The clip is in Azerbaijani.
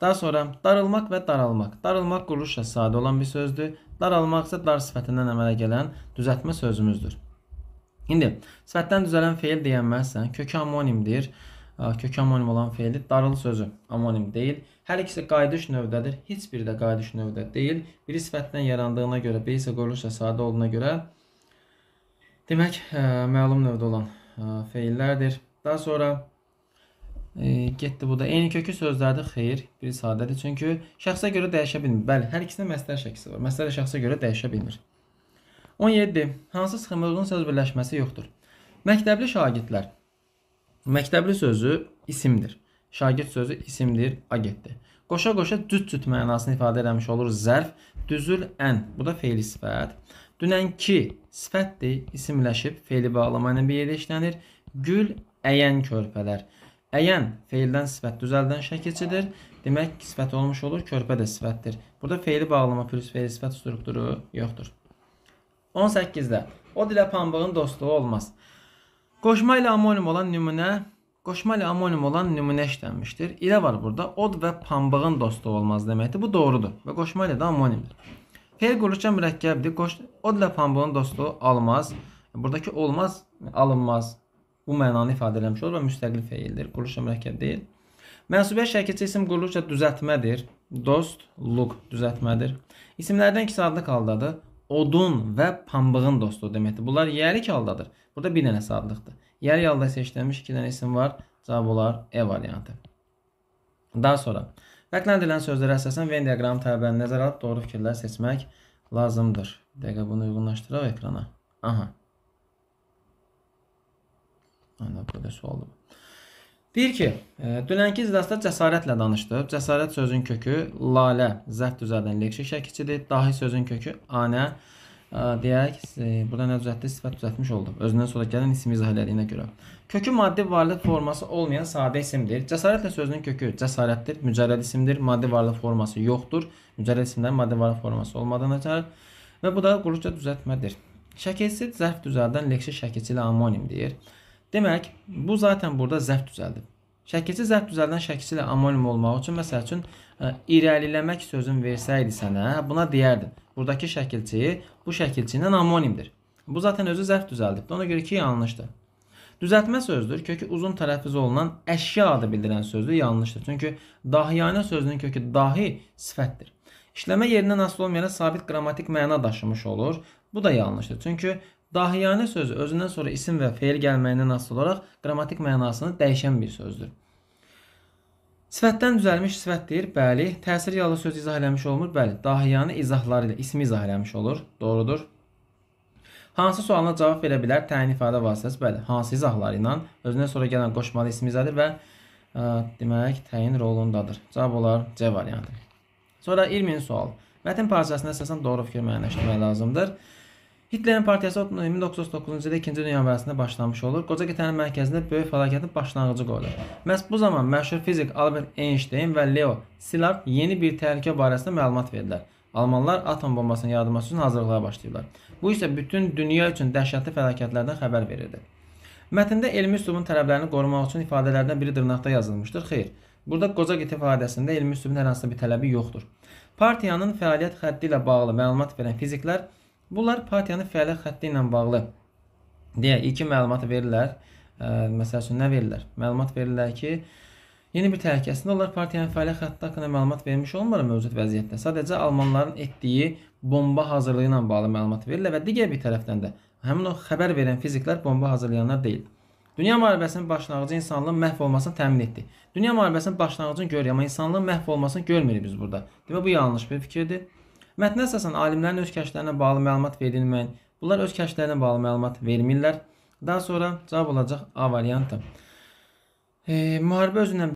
Daha sonra darılmaq və daralmaq. Darılmaq quruluşla sadə olan bir sözdür. Daralmaq isə dar sifətindən əmələ gələn düzəltmə sözümüzdür. İndi sifətdən düzələn feil deyə bilməzsən. Kökü amonimdir. Kökü amonim olan feili darıl sözü amonim deyil. Hər ikisi qayıdış növdədir. Heç biri də qayıdış növdə deyil. Biri sifətdən yarandığına görə, biri isə quruluşla sadə olduğuna görə demək e, məlum növdə olan e, feillərdir. Daha sonra E, getdi bu da. Eyni kökü sözlərdə xeyir, biri sadədir. Çünki şəxsə görə dəyişə bilmir. Bəli, hər ikisində məsləhət şəkisi var. Məsləhət şəxsə görə dəyişə bilmir. 17. Hansı sxemə uyğun söz birləşməsi yoxdur? Məktəbli şagirdlər. Məktəbli sözü isimdir. Şagird sözü isimdir, agentdir. Qoşa-qoşa düz-cüt mənasını ifadə eləmiş olur zərf. Düzül ən, bu da feili sifət. Dünənki sifətdir, isimləşib feili bağlama ilə bir yerdə işlənir. Gül əyən körpələr. Əyən feildən sifət düzəldən şə keçidir. Demək ki, sifət olmuş olur, körpə də sifətdir. Burada feili bağlama plus feili sifət strukturu yoxdur. 18-də od ilə pambığın dostluğu olmaz. Qoşma ilə amonim olan nümunə Qoşma ilə amonim olan nümunə işlənmişdir. İlə var burada. Od və pambığın dostluğu olmaz deməkdir. Bu doğrudur və qoşma ilə də amonimdir. Feil quruluşca mürəkkəbdir. Qoş, od ilə pambığın dostluğu almaz. Buradakı olmaz, alınmaz bu mənanı ifadə eləmiş olur və müstəqil feildir. Quruluşla mürəkkəb deyil. Mənsubə şəkilçi isim quruluşca düzəltmədir. Dost, look düzəltmədir. İsimlərdən ikisi adlıq haldadır. Odun və pambığın dostu deməkdir. Bunlar yərik haldadır. Burada bir dənə adlıqdır. Yərik halda isə işlənmiş 2 dənə isim var. Cavab olar E variantı. Daha sonra fərqləndirilən sözlərə əsasən Venn diaqramı təbərini nəzərə alıb doğru fikirlər seçmək lazımdır. Bir dəqiqə bunu uyğunlaşdıraq ekrana. Aha. Aynen belə sualdır. Deyir ki, e, dünənki iclasda cəsarətlə danışdı. Cəsarət sözün kökü lalə, zəf düzəldən leksik şəkilçidir. Dahi sözün kökü anə e, deyək, e, burada nə düzəltdi? Sifət düzəltmiş oldu. Özündən sonra gələn ismi izah elədiyinə görə. Kökü maddi varlıq forması olmayan sadə isimdir. Cəsarətlə sözünün kökü cəsarətdir, mücərrəd isimdir. Maddi varlıq forması yoxdur. Mücərrəd isimlərin maddi varlıq forması olmadığına görə və bu da quruca düzəltmədir. Şəkilsiz zərf düzəldən leksik şəkilçi ilə amonim deyir. Demək, bu zaten burada zəf düzəldib. Şəkilçi zəf düzəldən şəkilçilə amonim olmaq üçün məsəl üçün e, irəliləmək sözün versəydi sənə, buna deyərdin. Buradakı şəkilçi bu şəkilçi ilə amonimdir. Bu zaten özü zəf düzəldibdir. Ona görə ki, yanlışdır. Düzəltmə sözdür. Kökü uzun tələffüz olunan əşya adı bildirən sözdür. Yanlışdır. Çünki dahiyanə sözünün kökü dahi sifətdir. İşləmə yerindən asılı olmayaraq sabit qrammatik məna daşımış olur. Bu da yanlışdır. Çünki Dahiyanə sözü özündən sonra isim və feil gəlməyindən asılı olaraq qrammatik mənasını dəyişən bir sözdür. Sifətdən düzəlmiş sifət deyir, bəli. Təsir yallı söz izah eləmiş olmur, bəli. Dahiyanə izahları ilə ismi izah eləmiş olur, doğrudur. Hansı sualına cavab verə bilər? Təyin ifadə vasitəsi, bəli. Hansı izahları ilə özündən sonra gələn qoşmalı ismi izahdır və ə, demək təyin rolundadır. Cavab olar C variantı. Sonra 20-ci sual. Mətn parçasına əsasən doğru fikir müəyyənləşdirmək lazımdır. Hitlerin partiyası 1939-cu ildə 2-ci Dünya müharibəsində başlamış olur. Qoca qitənin mərkəzində böyük fəlakətin başlanğıcı qoyulur. Məhz bu zaman məşhur fizik Albert Einstein və Leo Szilard yeni bir təhlükə barəsində məlumat verdilər. Almanlar atom bombasını yaradılması üçün hazırlığa başlayırlar. Bu isə bütün dünya üçün dəhşətli fəlakətlərdən xəbər verirdi. Mətndə elmi üslubun tələblərini qorumaq üçün ifadələrdən biri dırnaqda yazılmışdır. Xeyr, burada qoca qit ifadəsində elmi üslubun hər hansısa bir tələbi yoxdur. Partiyanın fəaliyyət xətti ilə bağlı məlumat verən fiziklər Bunlar partiyanın fəaliyyət xətti ilə bağlı deyə ilkin məlumatı verirlər. Ə, məsəl üçün nə verirlər? Məlumat verirlər ki, yeni bir təhlükəsində onlar partiyanın fəaliyyət xətti haqqında məlumat vermiş olmur mövcud vəziyyətdə. Sadəcə almanların etdiyi bomba hazırlığı ilə bağlı məlumat verirlər və digər bir tərəfdən də həmin o xəbər verən fiziklər bomba hazırlayanlar deyil. Dünya müharibəsinin başlanğıcı insanlığın məhv olmasını təmin etdi. Dünya müharibəsinin başlanğıcını görürük, amma insanlığın məhv olmasını görmürük biz burada. Demə bu yanlış bir fikirdir. Mətnə əsasən alimlərin öz kəşflərinə bağlı məlumat verilməyən, bunlar öz kəşflərinə bağlı məlumat vermirlər. Daha sonra cavab olacaq A variantı. E, müharibə özündən